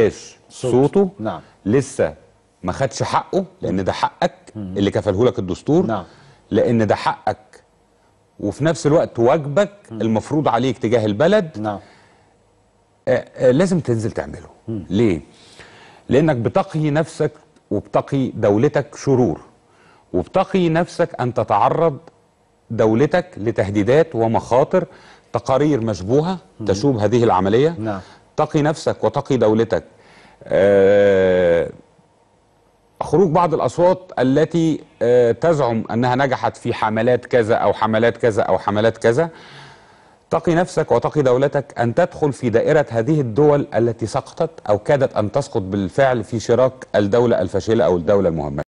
مش صوته نعم. لسه ما خدش حقه لان ده حقك اللي كفله لك الدستور نعم. لان ده حقك وفي نفس الوقت واجبك المفروض عليك تجاه البلد نعم. آآ آه، آآ آه، لازم تنزل تعمله مم. ليه لانك بتقي نفسك وبتقي دولتك شرور وبتقي نفسك ان تتعرض دولتك لتهديدات ومخاطر تقارير مشبوهه تشوب هذه العمليه نعم. تقي نفسك وتقي دولتك آه، خروج بعض الأصوات التي آه، تزعم أنها نجحت في حملات كذا أو حملات كذا أو حملات كذا تقي نفسك وتقي دولتك أن تدخل في دائرة هذه الدول التي سقطت أو كادت أن تسقط بالفعل في شراك الدولة الفاشلة أو الدولة المهمشة